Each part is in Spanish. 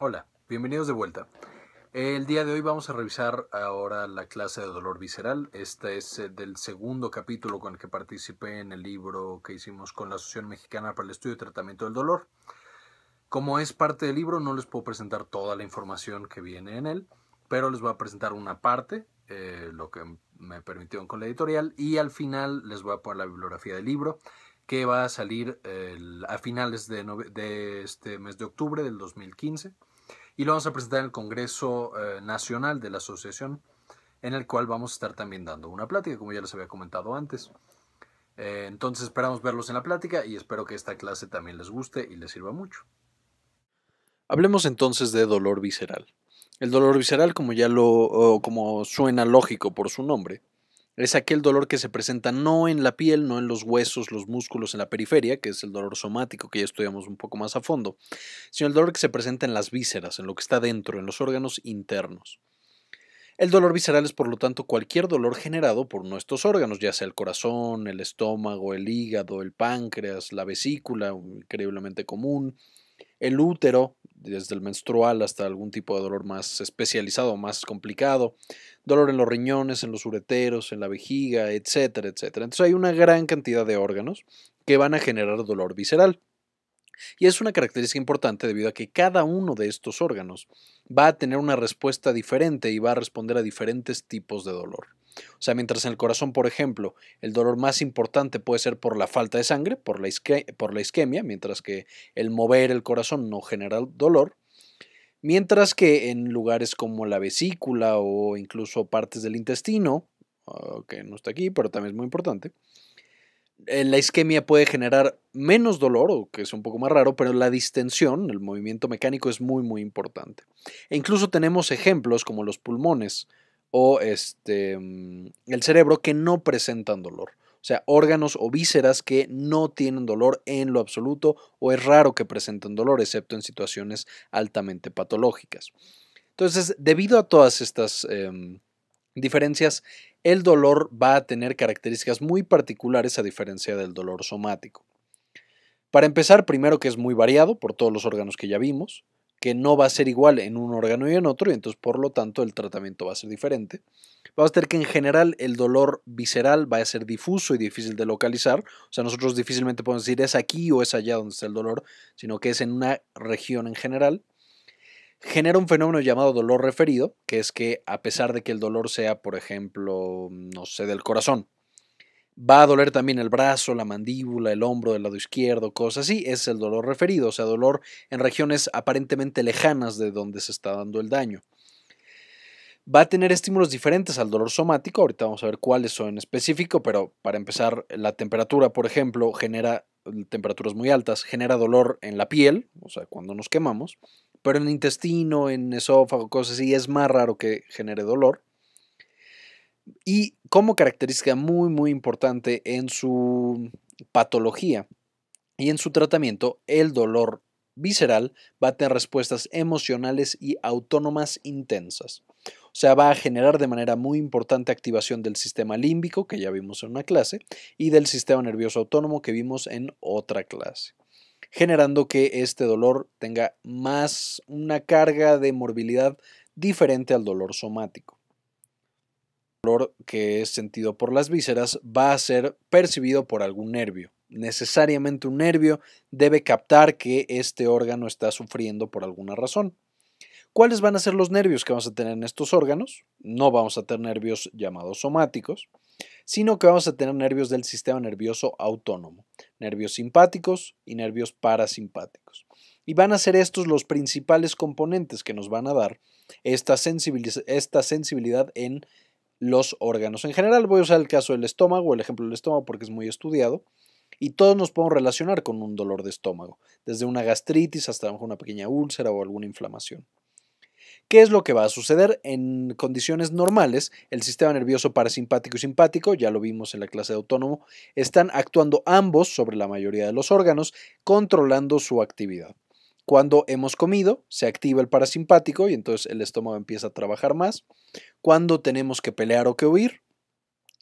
Hola, bienvenidos de vuelta. El día de hoy vamos a revisar ahora la clase de dolor visceral. Este es eh, del segundo capítulo con el que participé en el libro que hicimos con la Asociación Mexicana para el Estudio y Tratamiento del Dolor. Como es parte del libro, no les puedo presentar toda la información que viene en él, pero les voy a presentar una parte, eh, lo que me permitió con la editorial, y al final les voy a poner la bibliografía del libro, que va a salir a finales de, de este mes de octubre del 2015 y lo vamos a presentar en el Congreso eh, Nacional de la Asociación, en el cual vamos a estar también dando una plática, como ya les había comentado antes. Eh, entonces esperamos verlos en la plática y espero que esta clase también les guste y les sirva mucho. Hablemos entonces de dolor visceral. El dolor visceral, como ya lo, como suena lógico por su nombre, es aquel dolor que se presenta no en la piel, no en los huesos, los músculos, en la periferia, que es el dolor somático que ya estudiamos un poco más a fondo, sino el dolor que se presenta en las vísceras, en lo que está dentro, en los órganos internos. El dolor visceral es por lo tanto cualquier dolor generado por nuestros órganos, ya sea el corazón, el estómago, el hígado, el páncreas, la vesícula, increíblemente común, el útero, desde el menstrual hasta algún tipo de dolor más especializado, más complicado, dolor en los riñones, en los ureteros, en la vejiga, etcétera, etcétera. Entonces hay una gran cantidad de órganos que van a generar dolor visceral. Y es una característica importante debido a que cada uno de estos órganos va a tener una respuesta diferente y va a responder a diferentes tipos de dolor. O sea, mientras en el corazón, por ejemplo, el dolor más importante puede ser por la falta de sangre, por la, isquemia, mientras que el mover el corazón no genera dolor. Mientras que en lugares como la vesícula o incluso partes del intestino, ah, que no está aquí, pero también es muy importante, eh, la isquemia puede generar menos dolor, o que es un poco más raro, pero la distensión, el movimiento mecánico es muy, muy importante. E incluso tenemos ejemplos como los pulmones, o este, mm, el cerebro que no presentan dolor. O sea, órganos o vísceras que no tienen dolor en lo absoluto o es raro que presenten dolor, excepto en situaciones altamente patológicas. Entonces, debido a todas estas em, diferencias, el dolor va a tener características muy particulares a diferencia del dolor somático. Para empezar, primero que es muy variado por todos los órganos que ya vimos que no va a ser igual en un órgano y en otro, y entonces por lo tanto el tratamiento va a ser diferente. Vamos a tener que en general el dolor visceral va a ser difuso y difícil de localizar, o sea, nosotros difícilmente podemos decir es aquí o es allá donde está el dolor, sino que es en una región en general. Genera un fenómeno llamado dolor referido, que es que a pesar de que el dolor sea, por ejemplo, no sé, del corazón, Va a doler también el brazo, la mandíbula, el hombro del lado izquierdo, cosas así. Es el dolor referido, o sea, dolor en regiones aparentemente lejanas de donde se está dando el daño. Va a tener estímulos diferentes al dolor somático, ahorita vamos a ver cuáles son en específico, pero para empezar, la temperatura, por ejemplo, genera eh, temperaturas muy altas, genera dolor en la piel, o sea, cuando nos quemamos, pero en el intestino, en esófago, cosas así, es más raro que genere dolor y como característica muy muy importante en su patología y en su tratamiento, el dolor visceral va a tener respuestas emocionales y autónomas intensas. O sea, va a generar de manera muy importante activación del sistema límbico, que ya vimos en una clase, y del sistema nervioso autónomo, que vimos en otra clase, generando que este dolor tenga más una carga de morbilidad diferente al dolor somático que es sentido por las vísceras va a ser percibido por algún nervio. Necesariamente un nervio debe captar que este órgano está sufriendo por alguna razón. ¿Cuáles van a ser los nervios que vamos a tener en estos órganos? No vamos a tener nervios llamados somáticos, sino que vamos a tener nervios del sistema nervioso autónomo, nervios simpáticos y nervios parasimpáticos. Y van a ser estos los principales componentes que nos van a dar esta, sensibilidad en los órganos. En general voy a usar el caso del estómago, el ejemplo del estómago porque es muy estudiado, y todos nos podemos relacionar con un dolor de estómago, desde una gastritis hasta una pequeña úlcera o alguna inflamación. ¿Qué es lo que va a suceder? En condiciones normales, el sistema nervioso parasimpático y simpático, ya lo vimos en la clase de autónomo, están actuando ambos sobre la mayoría de los órganos, controlando su actividad. Cuando hemos comido, se activa el parasimpático y entonces el estómago empieza a trabajar más. Cuando tenemos que pelear o que huir,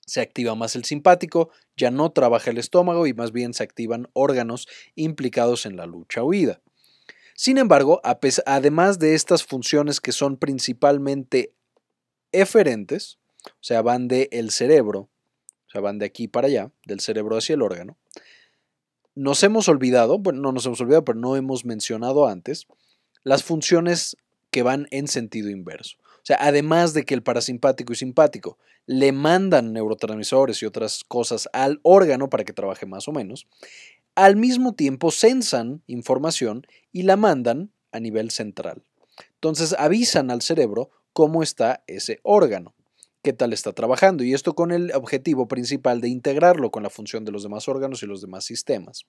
se activa más el simpático, ya no trabaja el estómago y más bien se activan órganos implicados en la lucha huida. Sin embargo, además de estas funciones que son principalmente eferentes, o sea, van del cerebro, o sea, van de aquí para allá, del cerebro hacia el órgano, nos hemos olvidado, bueno, no nos hemos olvidado, pero no hemos mencionado antes, las funciones que van en sentido inverso. O sea, además de que el parasimpático y simpático le mandan neurotransmisores y otras cosas al órgano para que trabaje más o menos, al mismo tiempo sensan información y la mandan a nivel central. Entonces avisan al cerebro cómo está ese órgano qué tal está trabajando, y esto con el objetivo principal de integrarlo con la función de los demás órganos y los demás sistemas.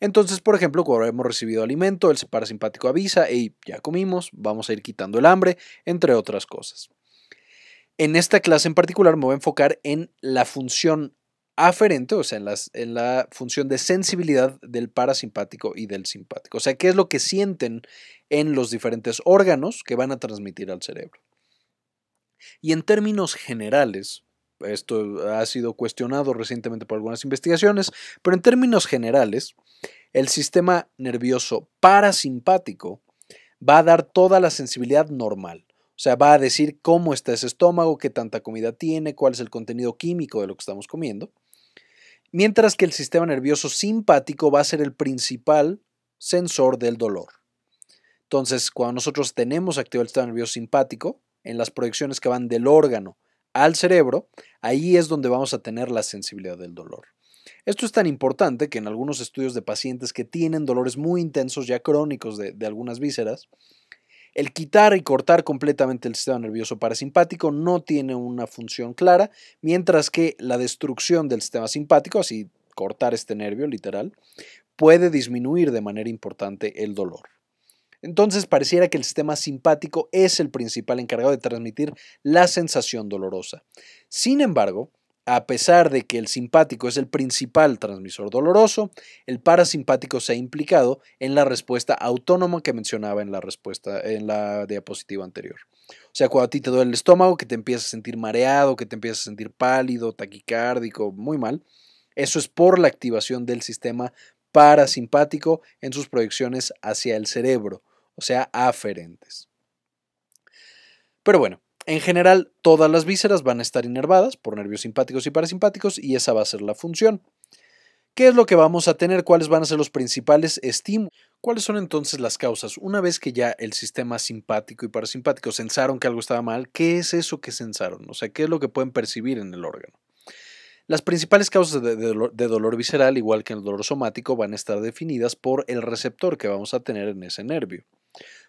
Entonces, por ejemplo, cuando hemos recibido alimento, el parasimpático avisa, y ya comimos, vamos a ir quitando el hambre, entre otras cosas. En esta clase en particular me voy a enfocar en la función aferente, o sea, en, la función de sensibilidad del parasimpático y del simpático. O sea, qué es lo que sienten en los diferentes órganos que van a transmitir al cerebro. Y en términos generales, esto ha sido cuestionado recientemente por algunas investigaciones, pero en términos generales, el sistema nervioso parasimpático va a dar toda la sensibilidad normal. O sea, va a decir cómo está ese estómago, qué tanta comida tiene, cuál es el contenido químico de lo que estamos comiendo. Mientras que el sistema nervioso simpático va a ser el principal sensor del dolor. Entonces, cuando nosotros tenemos activado el sistema nervioso simpático, en las proyecciones que van del órgano al cerebro, ahí es donde vamos a tener la sensibilidad del dolor. Esto es tan importante que en algunos estudios de pacientes que tienen dolores muy intensos, ya crónicos de, algunas vísceras, el quitar y cortar completamente el sistema nervioso parasimpático no tiene una función clara, mientras que la destrucción del sistema simpático, así cortar este nervio literal, puede disminuir de manera importante el dolor. Entonces pareciera que el sistema simpático es el principal encargado de transmitir la sensación dolorosa. Sin embargo, a pesar de que el simpático es el principal transmisor doloroso, el parasimpático se ha implicado en la respuesta autónoma que mencionaba en la respuesta en la diapositiva anterior. O sea, cuando a ti te duele el estómago, que te empiezas a sentir mareado, que te empiezas a sentir pálido, taquicárdico, muy mal, eso es por la activación del sistema parasimpático en sus proyecciones hacia el cerebro o sea, aferentes. Pero bueno, en general todas las vísceras van a estar inervadas por nervios simpáticos y parasimpáticos y esa va a ser la función. ¿Qué es lo que vamos a tener? ¿Cuáles van a ser los principales estímulos? ¿Cuáles son entonces las causas? Una vez que ya el sistema simpático y parasimpático sensaron que algo estaba mal, ¿qué es eso que sensaron? O sea, ¿qué es lo que pueden percibir en el órgano? Las principales causas de dolor, de dolor, visceral, igual que el dolor somático, van a estar definidas por el receptor que vamos a tener en ese nervio.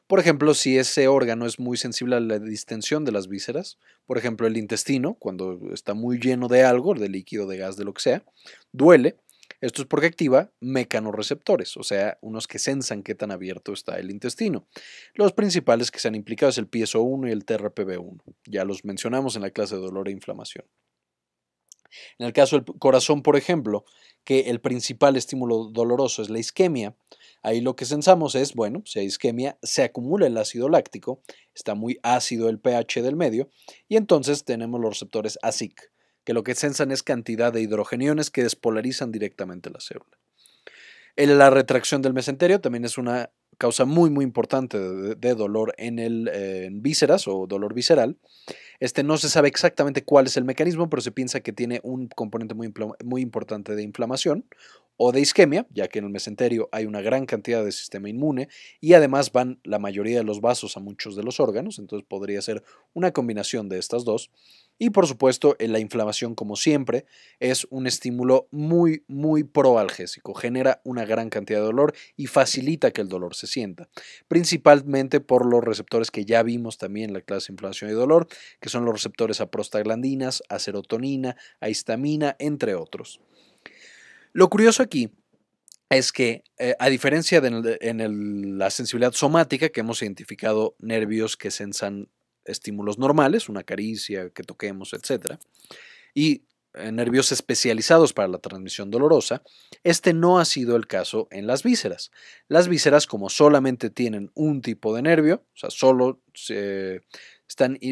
Por ejemplo, si ese órgano es muy sensible a la distensión de las vísceras, por ejemplo, el intestino, cuando está muy lleno de algo, de líquido, de gas, de lo que sea, duele. Esto es porque activa mecanorreceptores, o sea, unos que sensan qué tan abierto está el intestino. Los principales que se han implicado es el PSO1 y el TRPV1. Ya los mencionamos en la clase de dolor e inflamación. En el caso del corazón, por ejemplo, que el principal estímulo doloroso es la isquemia, Ahí lo que sensamos es, bueno, si hay isquemia, se acumula el ácido láctico, está muy ácido el pH del medio, y entonces tenemos los receptores ASIC, que lo que sensan es cantidad de hidrogeniones que despolarizan directamente la célula. La retracción del mesenterio también es una causa muy muy importante de, dolor en, el, vísceras o dolor visceral. Este no se sabe exactamente cuál es el mecanismo, pero se piensa que tiene un componente muy, muy importante de inflamación o de isquemia, ya que en el mesenterio hay una gran cantidad de sistema inmune y además van la mayoría de los vasos a muchos de los órganos, entonces podría ser una combinación de estas dos. Y por supuesto, la inflamación, como siempre, es un estímulo muy, muy proalgésico. Genera una gran cantidad de dolor y facilita que el dolor se sienta, principalmente por los receptores que ya vimos también en la clase de inflamación y dolor, que son los receptores a prostaglandinas, a serotonina, a histamina, entre otros. Lo curioso aquí es que, eh, a diferencia de en, la sensibilidad somática, que hemos identificado nervios que sensan estímulos normales, una caricia, que toquemos, etc., y eh, nervios especializados para la transmisión dolorosa, este no ha sido el caso en las vísceras. Las vísceras, como solamente tienen un tipo de nervio, o sea, solo se,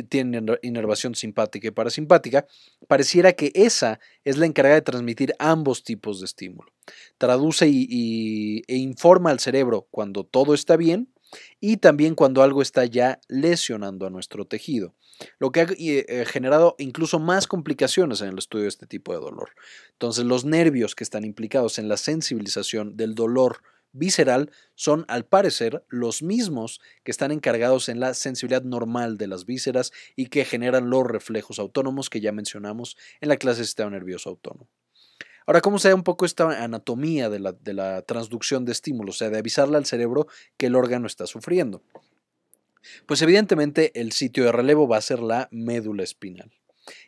tienen inervación simpática y parasimpática, pareciera que esa es la encargada de transmitir ambos tipos de estímulo. Traduce e informa al cerebro cuando todo está bien y también cuando algo está ya lesionando a nuestro tejido, lo que ha eh, eh, generado incluso más complicaciones en el estudio de este tipo de dolor. Entonces, los nervios que están implicados en la sensibilización del dolor visceral son, al parecer, los mismos que están encargados en la sensibilidad normal de las vísceras y que generan los reflejos autónomos que ya mencionamos en la clase de sistema nervioso autónomo. Ahora, ¿cómo se da un poco esta anatomía de la, de la transducción de estímulos? O sea, de avisarle al cerebro que el órgano está sufriendo. Pues evidentemente el sitio de relevo va a ser la médula espinal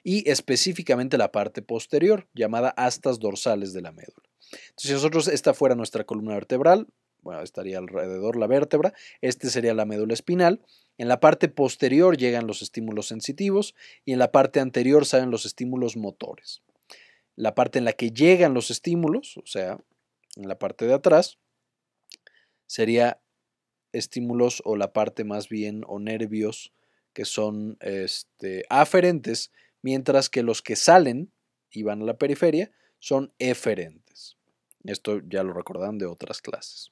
y específicamente la parte posterior, llamada astas dorsales de la médula. Entonces, si nosotros esta fuera nuestra columna vertebral, bueno, estaría alrededor la vértebra, este sería la médula espinal, en la parte posterior llegan los estímulos sensitivos y en la parte anterior salen los estímulos motores. La parte en la que llegan los estímulos, o sea, en la parte de atrás, sería estímulos o la parte más bien o nervios que son este, aferentes, mientras que los que salen y van a la periferia son eferentes. Esto ya lo recordarán de otras clases.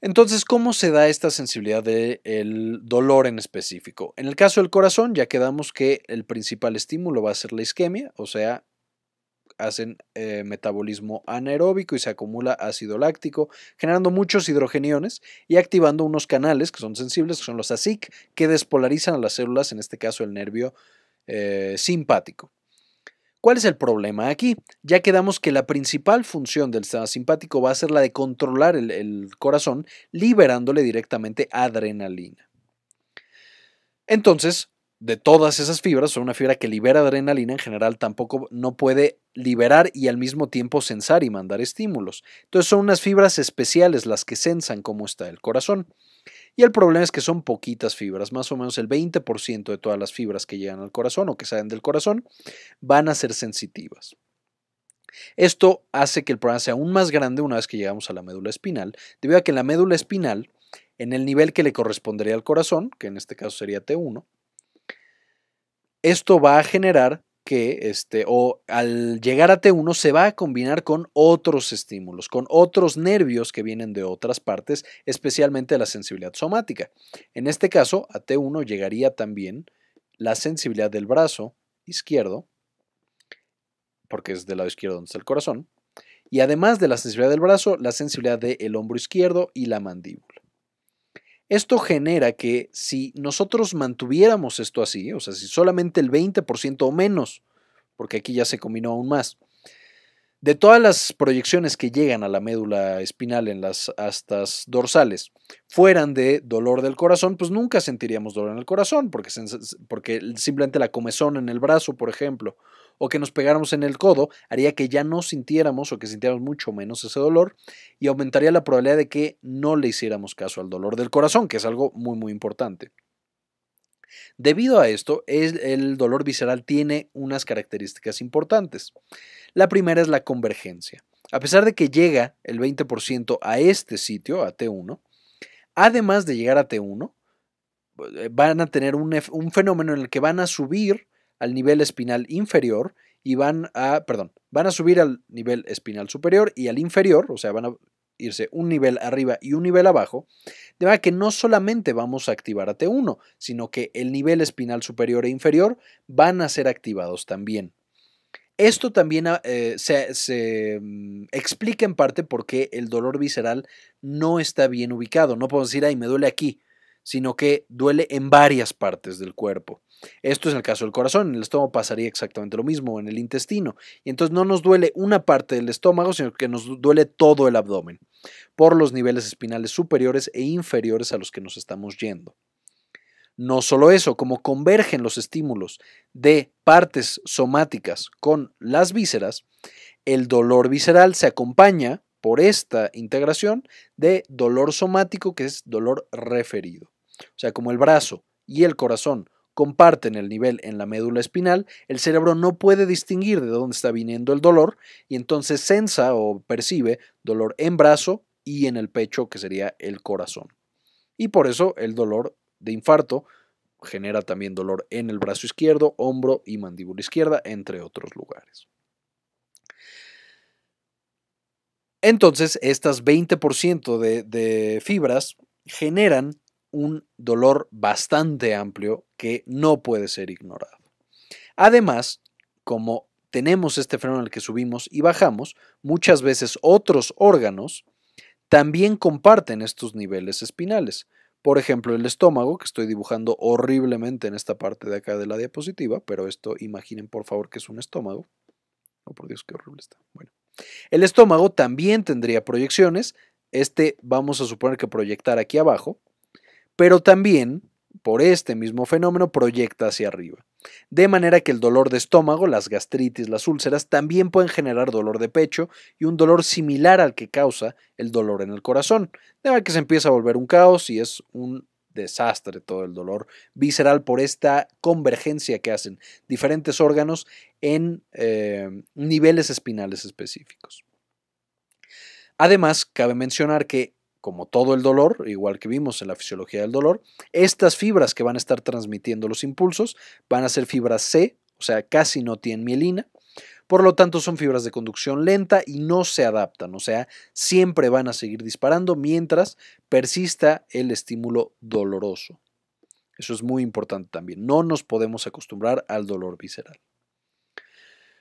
Entonces, ¿cómo se da esta sensibilidad del dolor en específico? En el caso del corazón, ya quedamos que el principal estímulo va a ser la isquemia, o sea, hacen eh, metabolismo anaeróbico y se acumula ácido láctico, generando muchos hidrogeniones y activando unos canales que son sensibles, que son los ASIC, que despolarizan a las células, en este caso el nervio eh, simpático. ¿Cuál es el problema aquí? Ya quedamos que la principal función del sistema simpático va a ser la de controlar el, corazón, liberándole directamente adrenalina. Entonces, de todas esas fibras, son una fibra que libera adrenalina en general tampoco no puede liberar y al mismo tiempo sensar y mandar estímulos. Entonces son unas fibras especiales las que sensan cómo está el corazón. Y el problema es que son poquitas fibras, más o menos el 20% de todas las fibras que llegan al corazón o que salen del corazón van a ser sensitivas. Esto hace que el problema sea aún más grande una vez que llegamos a la médula espinal, debido a que la médula espinal, en el nivel que le correspondería al corazón, que en este caso sería T1, esto va a generar que, este, o al llegar a T1 se va a combinar con otros estímulos, con otros nervios que vienen de otras partes, especialmente la sensibilidad somática. En este caso, a T1 llegaría también la sensibilidad del brazo izquierdo, porque es del lado izquierdo donde está el corazón, y además de la sensibilidad del brazo, la sensibilidad del hombro izquierdo y la mandíbula. Esto genera que si nosotros mantuviéramos esto así, o sea, si solamente el 20% o menos, porque aquí ya se combinó aún más, de todas las proyecciones que llegan a la médula espinal en las astas dorsales fueran de dolor del corazón, pues nunca sentiríamos dolor en el corazón, porque, porque simplemente la comezón en el brazo, por ejemplo, o que nos pegáramos en el codo haría que ya no sintiéramos o que sintiéramos mucho menos ese dolor y aumentaría la probabilidad de que no le hiciéramos caso al dolor del corazón, que es algo muy muy importante. Debido a esto, el dolor visceral tiene unas características importantes. La primera es la convergencia. A pesar de que llega el 20% a este sitio, a T1, además de llegar a T1, eh, van a tener un, un, fenómeno en el que van a subir al nivel espinal inferior y van a, perdón, van a subir al nivel espinal superior y al inferior, o sea, van a irse un nivel arriba y un nivel abajo, de manera que no solamente vamos a activar a T1, sino que el nivel espinal superior e inferior van a ser activados también. Esto también eh, se, mm, explica en parte por qué el dolor visceral no está bien ubicado. No podemos decir, ay, me duele aquí sino que duele en varias partes del cuerpo. Esto es el caso del corazón, en el estómago pasaría exactamente lo mismo, en el intestino. Y entonces no nos duele una parte del estómago, sino que nos duele todo el abdomen, por los niveles espinales superiores e inferiores a los que nos estamos yendo. No solo eso, como convergen los estímulos de partes somáticas con las vísceras, el dolor visceral se acompaña por esta integración de dolor somático que es dolor referido. O sea, como el brazo y el corazón comparten el nivel en la médula espinal, el cerebro no puede distinguir de dónde está viniendo el dolor y entonces sensa o percibe dolor en brazo y en el pecho, que sería el corazón. Y por eso el dolor de infarto genera también dolor en el brazo izquierdo, hombro y mandíbula izquierda, entre otros lugares. Entonces, estas 20% de, de, fibras generan un dolor bastante amplio que no puede ser ignorado. Además, como tenemos este freno al que subimos y bajamos, muchas veces otros órganos también comparten estos niveles espinales. Por ejemplo, el estómago, que estoy dibujando horriblemente en esta parte de acá de la diapositiva, pero esto imaginen por favor que es un estómago. Oh, por Dios, qué horrible está. Bueno. El estómago también tendría proyecciones. Este vamos a suponer que proyectar aquí abajo, pero también, por este mismo fenómeno, proyecta hacia arriba. De manera que el dolor de estómago, las gastritis, las úlceras, también pueden generar dolor de pecho y un dolor similar al que causa el dolor en el corazón. De manera que se empieza a volver un caos y es un desastre todo el dolor visceral por esta convergencia que hacen diferentes órganos en eh, niveles espinales específicos. Además, cabe mencionar que como todo el dolor, igual que vimos en la fisiología del dolor, estas fibras que van a estar transmitiendo los impulsos van a ser fibras C, o sea, casi no tienen mielina, por lo tanto, son fibras de conducción lenta y no se adaptan, o sea, siempre van a seguir disparando mientras persista el estímulo doloroso. Eso es muy importante también. No nos podemos acostumbrar al dolor visceral.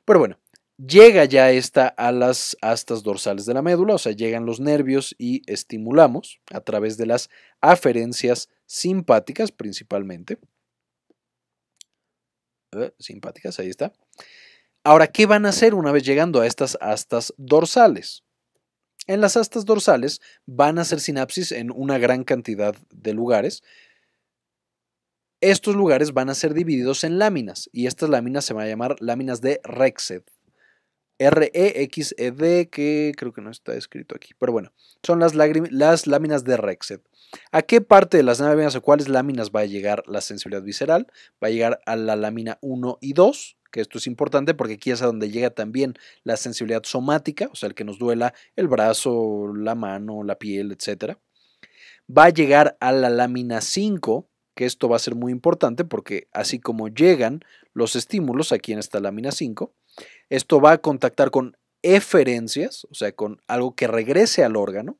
Pero bueno, llega ya esta a las astas dorsales de la médula, o sea, llegan los nervios y estimulamos a través de las aferencias simpáticas principalmente. Eh, simpáticas, ahí está. Ahora, ¿qué van a hacer una vez llegando a estas astas dorsales? En las astas dorsales van a hacer sinapsis en una gran cantidad de lugares. Estos lugares van a ser divididos en láminas y estas láminas se van a llamar láminas de Rexed. REXED, que creo que no está escrito aquí, pero bueno, son las, las láminas de Rexed. ¿A qué parte de las láminas o cuáles láminas va a llegar la sensibilidad visceral? Va a llegar a la lámina 1 y 2, que esto es importante porque aquí es a donde llega también la sensibilidad somática, o sea, el que nos duela el brazo, la mano, la piel, etc. Va a llegar a la lámina 5, que esto va a ser muy importante porque así como llegan los estímulos aquí en esta lámina 5, esto va a contactar con eferencias, o sea, con algo que regrese al órgano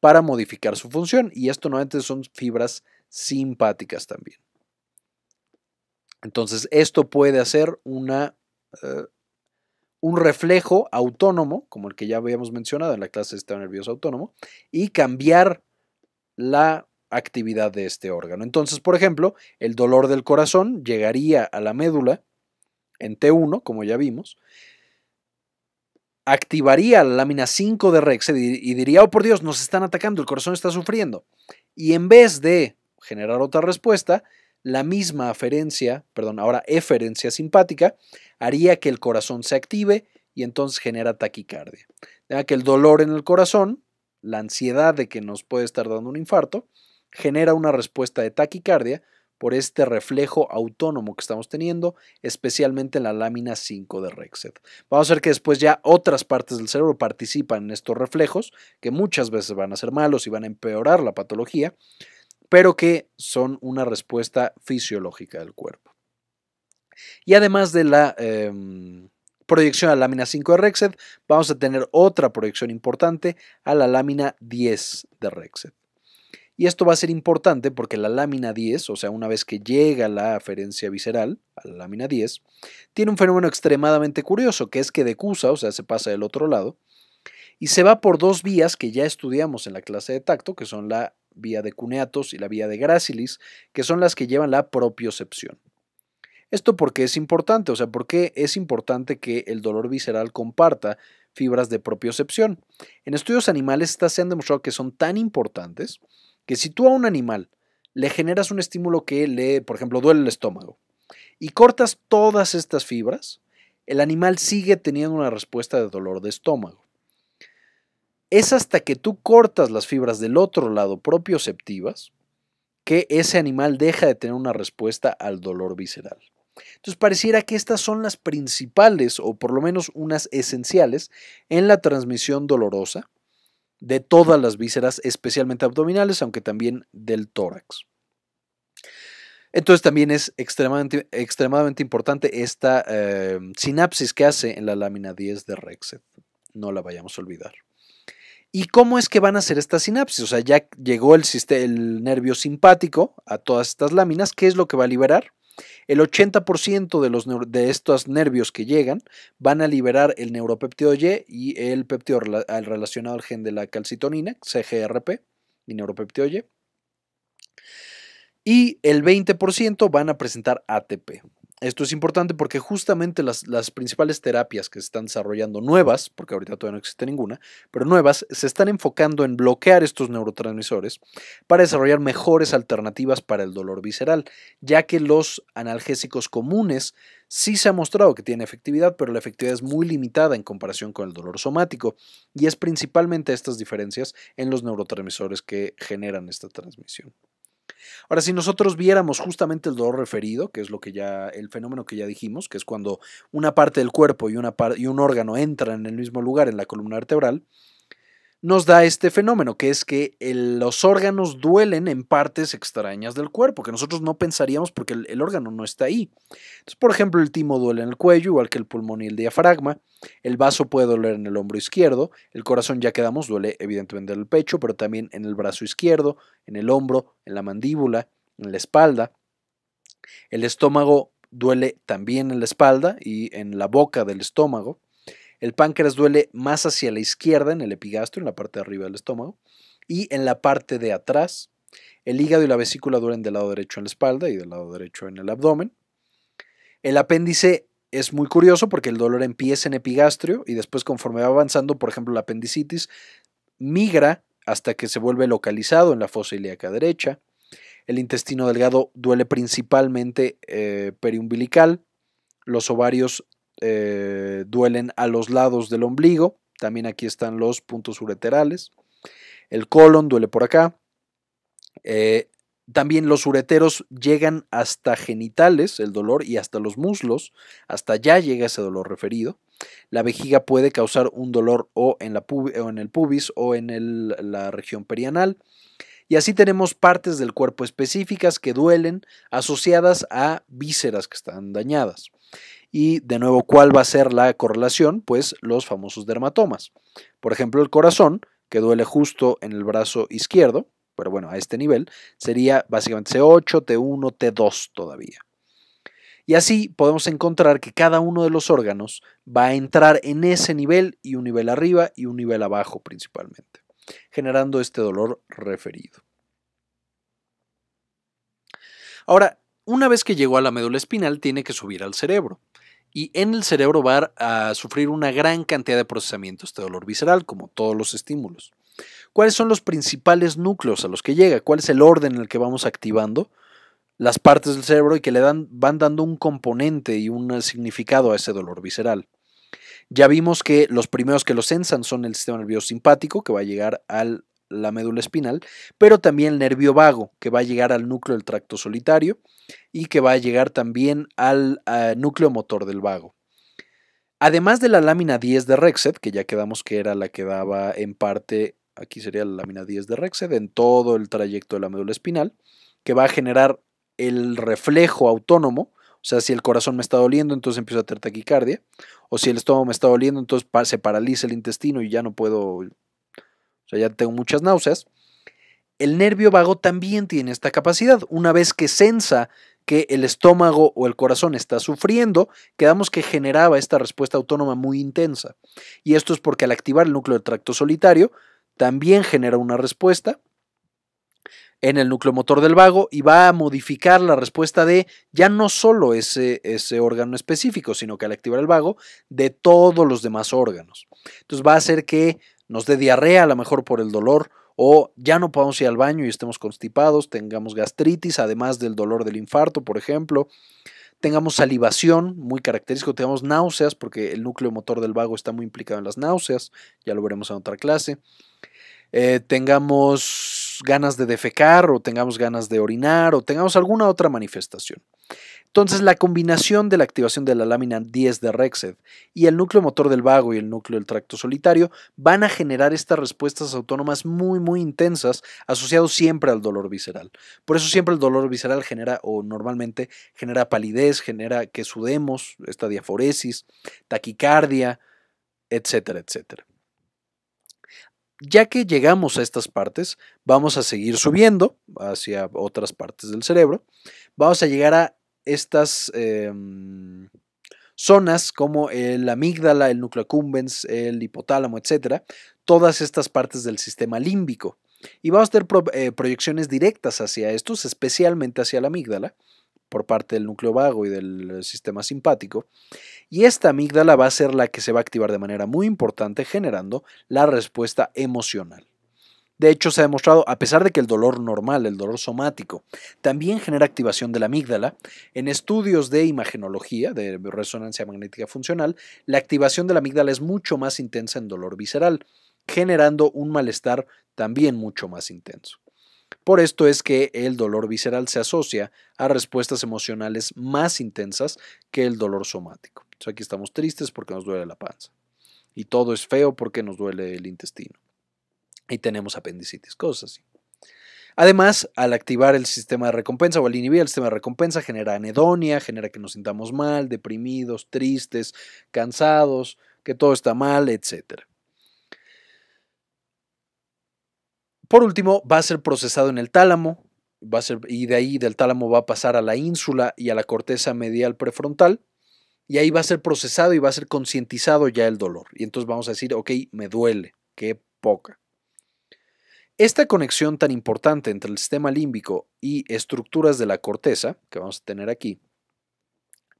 para modificar su función. Y esto nuevamente son fibras simpáticas también. Entonces, esto puede hacer una, eh, un reflejo autónomo, como el que ya habíamos mencionado en la clase de sistema nervioso autónomo, y cambiar la actividad de este órgano. Entonces, por ejemplo, el dolor del corazón llegaría a la médula en T1, como ya vimos, activaría la lámina 5 de Rex y diría, oh por Dios, nos están atacando, el corazón está sufriendo. Y en vez de generar otra respuesta, la misma aferencia, perdón, ahora eferencia simpática, haría que el corazón se active y entonces genera taquicardia. ya que el dolor en el corazón, la ansiedad de que nos puede estar dando un infarto, genera una respuesta de taquicardia, por este reflejo autónomo que estamos teniendo, especialmente en la lámina 5 de Rexed. Vamos a ver que después ya otras partes del cerebro participan en estos reflejos, que muchas veces van a ser malos y van a empeorar la patología, pero que son una respuesta fisiológica del cuerpo. Y además de la em, proyección a la lámina 5 de Rexed, vamos a tener otra proyección importante a la lámina 10 de Rexed. Y esto va a ser importante porque la lámina 10, o sea, una vez que llega la aferencia visceral, a la lámina 10, tiene un fenómeno extremadamente curioso, que es que decusa, o sea, se pasa del otro lado, y se va por dos vías que ya estudiamos en la clase de tacto, que son la vía de cuneatos y la vía de gracilis, que son las que llevan la propiocepción. Esto porque es importante, o sea, porque es importante que el dolor visceral comparta fibras de propiocepción. En estudios animales estas se han demostrado que son tan importantes que si tú a un animal le generas un estímulo que le, por ejemplo, duele el estómago, y cortas todas estas fibras, el animal sigue teniendo una respuesta de dolor de estómago. Es hasta que tú cortas las fibras del otro lado propioceptivas que ese animal deja de tener una respuesta al dolor visceral. Entonces pareciera que estas son las principales o por lo menos unas esenciales en la transmisión dolorosa de todas las vísceras, especialmente abdominales, aunque también del tórax. Entonces también es extremadamente, extremadamente importante esta eh, sinapsis que hace en la lámina 10 de Rexed, No la vayamos a olvidar. ¿Y cómo es que van a hacer estas sinapsis? O sea, ya llegó el, el nervio simpático a todas estas láminas, ¿qué es lo que va a liberar? El 80% de, estos nervios que llegan van a liberar el neuropéptido Y y el péptido relacionado al gen de la calcitonina, CGRP y neuropéptido Y. Y el 20% van a presentar ATP. Esto es importante porque justamente las, principales terapias que se están desarrollando nuevas, porque ahorita todavía no existe ninguna, pero nuevas, se están enfocando en bloquear estos neurotransmisores para desarrollar mejores alternativas para el dolor visceral, ya que los analgésicos comunes sí se ha mostrado que tienen efectividad, pero la efectividad es muy limitada en comparación con el dolor somático, y es principalmente estas diferencias en los neurotransmisores que generan esta transmisión. Ahora, si nosotros viéramos justamente el dolor referido, que es lo que ya, el fenómeno que ya dijimos, que es cuando una parte del cuerpo y, y un órgano entran en el mismo lugar en la columna vertebral, nos da este fenómeno, que es que los órganos duelen en partes extrañas del cuerpo, que nosotros no pensaríamos porque el, órgano no está ahí. por ejemplo, el timo duele en el cuello, igual que el pulmón y el diafragma, el vaso puede doler en el hombro izquierdo, el corazón ya quedamos, duele evidentemente en el pecho, pero también en el brazo izquierdo, en el hombro, en la mandíbula, en la espalda. El estómago duele también en la espalda y en la boca del estómago. El páncreas duele más hacia la izquierda, en el epigastrio, en la parte de arriba del estómago, y en la parte de atrás. El hígado y la vesícula duelen del lado derecho en la espalda y del lado derecho en el abdomen. El apéndice es muy curioso porque el dolor empieza en epigastrio y después conforme va avanzando, por ejemplo, la apendicitis migra hasta que se vuelve localizado en la fosa ilíaca derecha. El intestino delgado duele principalmente eh, periumbilical, los ovarios eh, duelen a los lados del ombligo. También aquí están los puntos ureterales. El colon duele por acá. Eh, también los ureteros llegan hasta genitales, el dolor, y hasta los muslos. Hasta allá llega ese dolor referido. La vejiga puede causar un dolor o en, la o en el pubis o en la región perianal. Y así tenemos partes del cuerpo específicas que duelen asociadas a vísceras que están dañadas. Y de nuevo, ¿cuál va a ser la correlación? Pues los famosos dermatomas. Por ejemplo, el corazón, que duele justo en el brazo izquierdo, pero bueno, a este nivel, sería básicamente C8, T1, T2 todavía. Y así podemos encontrar que cada uno de los órganos va a entrar en ese nivel y un nivel arriba y un nivel abajo principalmente, generando este dolor referido. Ahora, una vez que llegó a la médula espinal, tiene que subir al cerebro y en el cerebro va a sufrir una gran cantidad de procesamientos de dolor visceral, como todos los estímulos. ¿Cuáles son los principales núcleos a los que llega? ¿Cuál es el orden en el que vamos activando las partes del cerebro y que le dan, van dando un componente y un significado a ese dolor visceral? Ya vimos que los primeros que lo sensan son el sistema nervioso simpático, que va a llegar al la médula espinal, pero también el nervio vago, que va a llegar al núcleo del tracto solitario y que va a llegar también al núcleo motor del vago. Además de la lámina 10 de Rexed, que ya quedamos que era la que daba en parte, aquí sería la lámina 10 de Rexed, en todo el trayecto de la médula espinal, que va a generar el reflejo autónomo, o sea, si el corazón me está doliendo, entonces empiezo a tener taquicardia. O si el estómago me está doliendo, entonces se paraliza el intestino y ya no puedo ya tengo muchas náuseas. El nervio vago también tiene esta capacidad. Una vez que sensa que el estómago o el corazón está sufriendo, quedamos que generaba esta respuesta autónoma muy intensa. Y esto es porque al activar el núcleo del tracto solitario, también genera una respuesta en el núcleo motor del vago y va a modificar la respuesta de ya no solo ese, ese órgano específico, sino que al activar el vago, de todos los demás órganos. Entonces va a hacer que nos dé diarrea a lo mejor por el dolor o ya no podemos ir al baño y estemos constipados, tengamos gastritis, además del dolor del infarto, por ejemplo, tengamos salivación, muy característico, tengamos náuseas, porque el núcleo motor del vago está muy implicado en las náuseas, ya lo veremos en otra clase, eh, tengamos ganas de defecar o tengamos ganas de orinar o tengamos alguna otra manifestación. Entonces, la combinación de la activación de la lámina 10 de Rexed y el núcleo motor del vago y el núcleo del tracto solitario van a generar estas respuestas autónomas muy, muy intensas, asociadas siempre al dolor visceral. Por eso siempre el dolor visceral genera, o normalmente genera palidez, genera que sudemos, esta diaforesis, taquicardia, etcétera, etcétera. Ya que llegamos a estas partes, vamos a seguir subiendo hacia otras partes del cerebro. Vamos a llegar a estas em, zonas como el amígdala, el núcleo accumbens, el hipotálamo, etcétera, todas estas partes del sistema límbico. Y vamos a tener eh, proyecciones directas hacia estos, especialmente hacia la amígdala, por parte del núcleo vago y del sistema simpático. Y esta amígdala va a ser la que se va a activar de manera muy importante, generando la respuesta emocional. De hecho, se ha demostrado, a pesar de que el dolor normal, el dolor somático, también genera activación de la amígdala, en estudios de imagenología, de resonancia magnética funcional, la activación de la amígdala es mucho más intensa en dolor visceral, generando un malestar también mucho más intenso. Por esto es que el dolor visceral se asocia a respuestas emocionales más intensas que el dolor somático. aquí estamos tristes porque nos duele la panza y todo es feo porque nos duele el intestino y tenemos apendicitis, cosas así. Además, al activar el sistema de recompensa o al inhibir el sistema de recompensa, genera anedonia, genera que nos sintamos mal, deprimidos, tristes, cansados, que todo está mal, etc. Por último, va a ser procesado en el tálamo, va a ser, y de ahí del tálamo va a pasar a la ínsula y a la corteza medial prefrontal, y ahí va a ser procesado y va a ser concientizado ya el dolor. Y entonces vamos a decir, ok, me duele, qué poca. Esta conexión tan importante entre el sistema límbico y estructuras de la corteza, que vamos a tener aquí,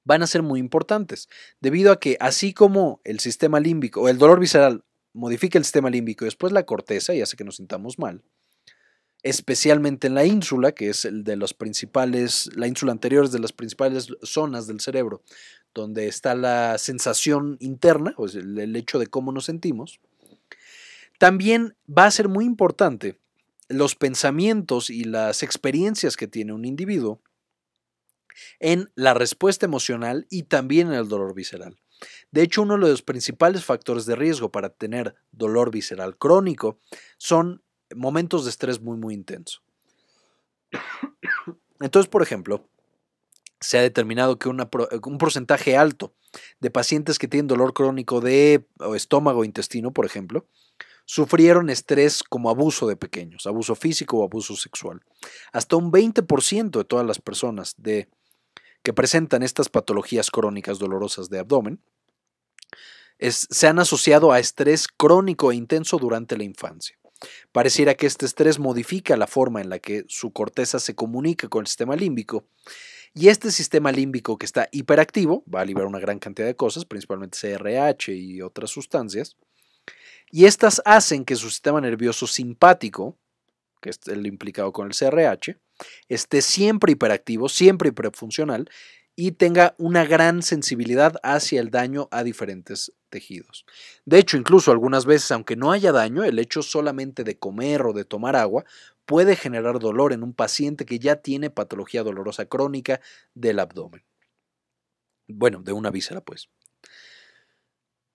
van a ser muy importantes, debido a que así como el sistema límbico o el dolor visceral modifica el sistema límbico y después la corteza y hace que nos sintamos mal, especialmente en la ínsula, que es el de los principales, la ínsula anterior es de las principales zonas del cerebro, donde está la sensación interna, o el hecho de cómo nos sentimos, también va a ser muy importante los pensamientos y las experiencias que tiene un individuo en la respuesta emocional y también en el dolor visceral. De hecho, uno de los principales factores de riesgo para tener dolor visceral crónico son momentos de estrés muy, muy intenso. Entonces, por ejemplo, se ha determinado que un porcentaje alto de pacientes que tienen dolor crónico de estómago o intestino, por ejemplo, sufrieron estrés como abuso de pequeños, abuso físico o abuso sexual. Hasta un 20% de todas las personas que presentan estas patologías crónicas dolorosas de abdomen se han asociado a estrés crónico e intenso durante la infancia. Pareciera que este estrés modifica la forma en la que su corteza se comunica con el sistema límbico y este sistema límbico que está hiperactivo va a liberar una gran cantidad de cosas, principalmente CRH y otras sustancias, y estas hacen que su sistema nervioso simpático, que es el implicado con el CRH, esté siempre hiperactivo, siempre hiperfuncional y tenga una gran sensibilidad hacia el daño a diferentes tejidos. De hecho, incluso algunas veces, aunque no haya daño, el hecho solamente de comer o de tomar agua puede generar dolor en un paciente que ya tiene patología dolorosa crónica del abdomen. Bueno, de una víscera, pues.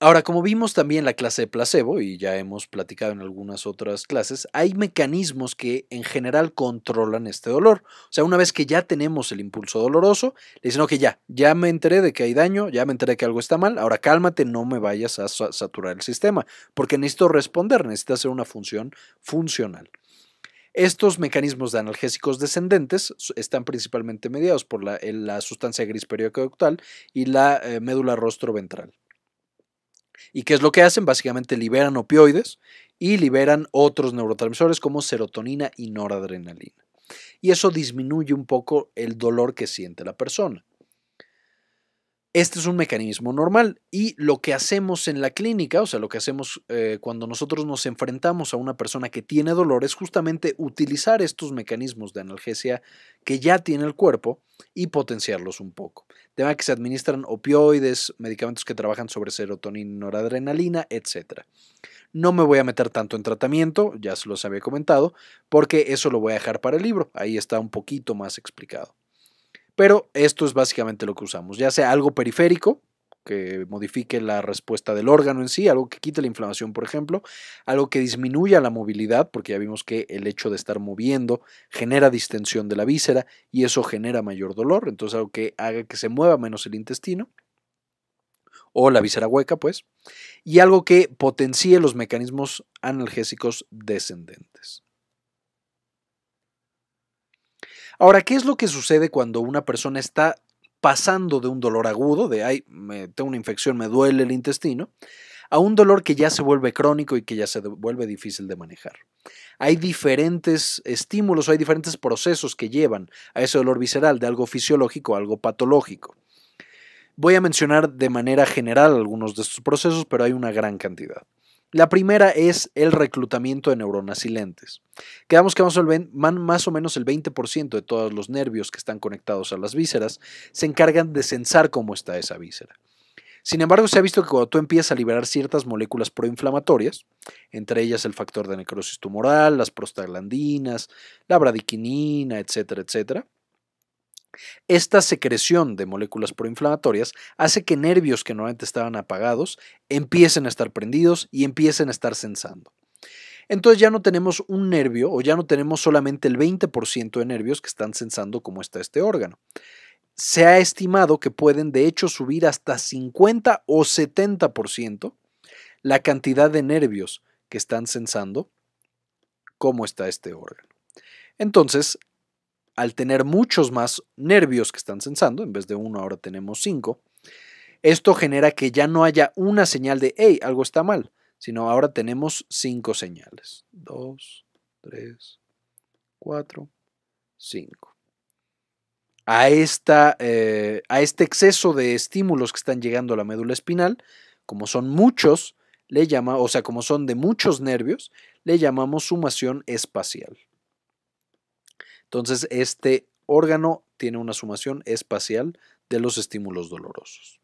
Ahora, como vimos también la clase de placebo, y ya hemos platicado en algunas otras clases, hay mecanismos que en general controlan este dolor. O sea, una vez que ya tenemos el impulso doloroso, le dicen, ok, ya, ya me enteré de que hay daño, ya me enteré de que algo está mal, ahora cálmate, no me vayas a saturar el sistema, porque necesito responder, necesito hacer una función funcional. Estos mecanismos de analgésicos descendentes están principalmente mediados por la, sustancia gris periodoctal y la eh, médula rostro ventral. ¿Y qué es lo que hacen? Básicamente liberan opioides y liberan otros neurotransmisores como serotonina y noradrenalina. Y eso disminuye un poco el dolor que siente la persona. Este es un mecanismo normal y lo que hacemos en la clínica, o sea, lo que hacemos eh, cuando nosotros nos enfrentamos a una persona que tiene dolor es justamente utilizar estos mecanismos de analgesia que ya tiene el cuerpo y potenciarlos un poco. Tema que se administran opioides, medicamentos que trabajan sobre serotonina, noradrenalina, etc. No me voy a meter tanto en tratamiento, ya se los había comentado, porque eso lo voy a dejar para el libro, ahí está un poquito más explicado. Pero esto es básicamente lo que usamos, ya sea algo periférico, que modifique la respuesta del órgano en sí, algo que quite la inflamación, por ejemplo, algo que disminuya la movilidad, porque ya vimos que el hecho de estar moviendo genera distensión de la víscera y eso genera mayor dolor, entonces algo que haga que se mueva menos el intestino o la víscera hueca, pues, y algo que potencie los mecanismos analgésicos descendentes. Ahora, ¿qué es lo que sucede cuando una persona está pasando de un dolor agudo, de ay, me, tengo una infección, me duele el intestino, a un dolor que ya se vuelve crónico y que ya se vuelve difícil de manejar. Hay diferentes estímulos, hay diferentes procesos que llevan a ese dolor visceral, de algo fisiológico a algo patológico. Voy a mencionar de manera general algunos de estos procesos, pero hay una gran cantidad. La primera es el reclutamiento de neuronas silentes. Quedamos que más o menos el 20% de todos los nervios que están conectados a las vísceras se encargan de sensar cómo está esa víscera. Sin embargo, se ha visto que cuando tú empiezas a liberar ciertas moléculas proinflamatorias, entre ellas el factor de necrosis tumoral, las prostaglandinas, la bradiquinina, etcétera, etcétera, esta secreción de moléculas proinflamatorias hace que nervios que normalmente estaban apagados empiecen a estar prendidos y empiecen a estar sensando. Entonces ya no tenemos un nervio o ya no tenemos solamente el 20% de nervios que están sensando cómo está este órgano. Se ha estimado que pueden de hecho subir hasta 50 o 70% la cantidad de nervios que están sensando cómo está este órgano. Entonces, al tener muchos más nervios que están sensando, en vez de uno ahora tenemos cinco, esto genera que ya no haya una señal de, hey, algo está mal, sino ahora tenemos cinco señales. Dos, tres, cuatro, cinco. A, esta, eh, a este exceso de estímulos que están llegando a la médula espinal, como son muchos, le llama, o sea, como son de muchos nervios, le llamamos sumación espacial. Entonces, este órgano tiene una sumación espacial de los estímulos dolorosos.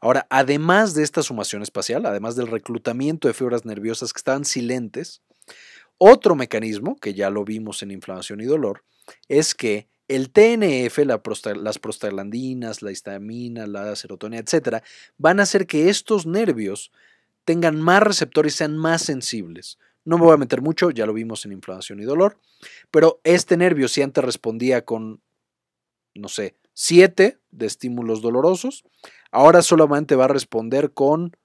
Ahora, además de esta sumación espacial, además del reclutamiento de fibras nerviosas que están silentes, otro mecanismo, que ya lo vimos en inflamación y dolor, es que el TNF, las prostaglandinas, la histamina, la serotonina, etcétera, van a hacer que estos nervios tengan más receptores y sean más sensibles, no me voy a meter mucho, ya lo vimos en inflamación y dolor, pero este nervio, si antes respondía con, no sé, 7 de estímulos dolorosos, ahora solamente va a responder con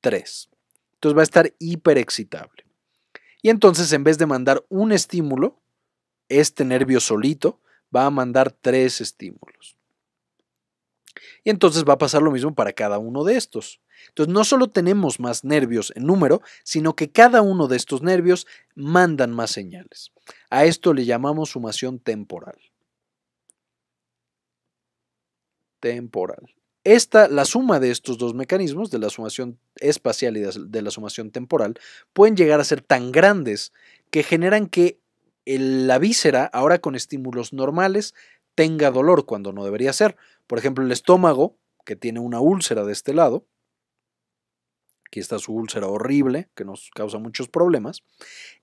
3. Entonces va a estar hiperexcitable. Y entonces en vez de mandar un estímulo, este nervio solito va a mandar tres estímulos. Y entonces va a pasar lo mismo para cada uno de estos. Entonces no solo tenemos más nervios en número, sino que cada uno de estos nervios mandan más señales. A esto le llamamos sumación temporal. Temporal. la suma de estos dos mecanismos, de la sumación espacial y de la sumación temporal, pueden llegar a ser tan grandes que generan que la víscera, ahora con estímulos normales, tenga dolor cuando no debería ser, por ejemplo, el estómago, que tiene una úlcera de este lado, aquí está su úlcera horrible, que nos causa muchos problemas,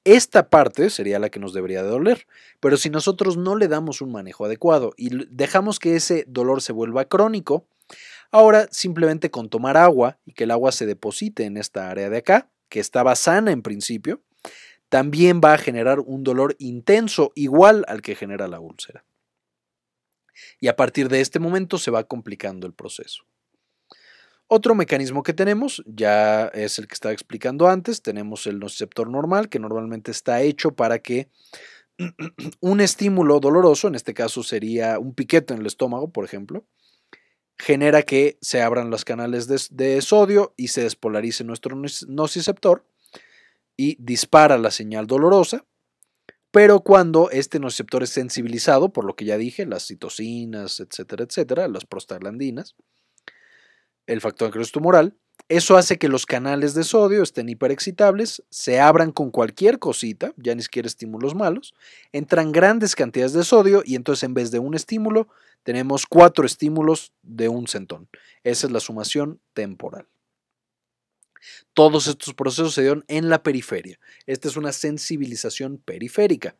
esta parte sería la que nos debería de doler. Pero si nosotros no le damos un manejo adecuado y dejamos que ese dolor se vuelva crónico, ahora simplemente con tomar agua y que el agua se deposite en esta área de acá, que estaba sana en principio, también va a generar un dolor intenso igual al que genera la úlcera. Y a partir de este momento se va complicando el proceso. Otro mecanismo que tenemos, ya es el que estaba explicando antes, tenemos el nociceptor normal, que normalmente está hecho para que un estímulo doloroso, en este caso sería un piquete en el estómago, por ejemplo, genera que se abran los canales de, sodio y se despolarice nuestro nociceptor y dispara la señal dolorosa, pero cuando este receptor es sensibilizado, por lo que ya dije, las citocinas, etcétera, etcétera, las prostaglandinas, el factor de tumoral, eso hace que los canales de sodio estén hiperexcitables, se abran con cualquier cosita, ya ni siquiera estímulos malos, entran grandes cantidades de sodio y entonces en vez de un estímulo tenemos cuatro estímulos de un centón. Esa es la sumación temporal. Todos estos procesos se dieron en la periferia. Esta es una sensibilización periférica.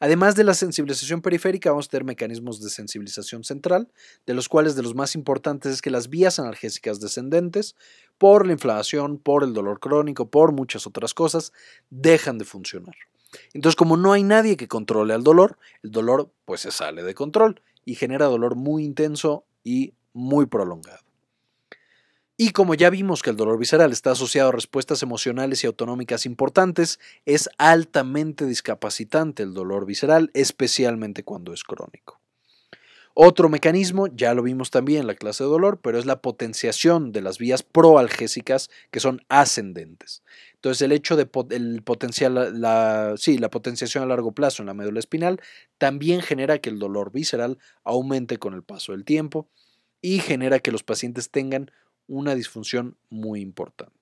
Además de la sensibilización periférica, vamos a tener mecanismos de sensibilización central, de los cuales de los más importantes es que las vías analgésicas descendentes, por la inflamación, por el dolor crónico, por muchas otras cosas, dejan de funcionar. Entonces, como no hay nadie que controle al dolor, el dolor pues se sale de control y genera dolor muy intenso y muy prolongado. Y como ya vimos que el dolor visceral está asociado a respuestas emocionales y autonómicas importantes, es altamente discapacitante el dolor visceral, especialmente cuando es crónico. Otro mecanismo, ya lo vimos también en la clase de dolor, pero es la potenciación de las vías proalgésicas que son ascendentes. Entonces, el hecho de el potencial, sí, la potenciación a largo plazo en la médula espinal también genera que el dolor visceral aumente con el paso del tiempo y genera que los pacientes tengan una disfunción muy importante.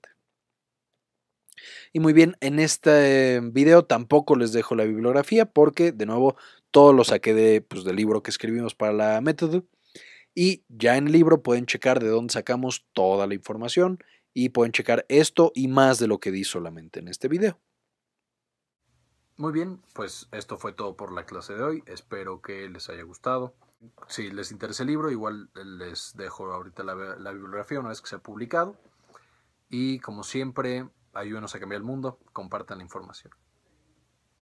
Y muy bien, en este em, video tampoco les dejo la bibliografía porque, de nuevo, todo lo saqué de, pues, del libro que escribimos para la método. Y ya en el libro pueden checar de dónde sacamos toda la información y pueden checar esto y más de lo que di solamente en este video. Muy bien, pues esto fue todo por la clase de hoy. Espero que les haya gustado si les interesa el libro, igual les dejo ahorita la, bibliografía una vez que se ha publicado. Y como siempre, ayúdenos a cambiar el mundo, compartan la información.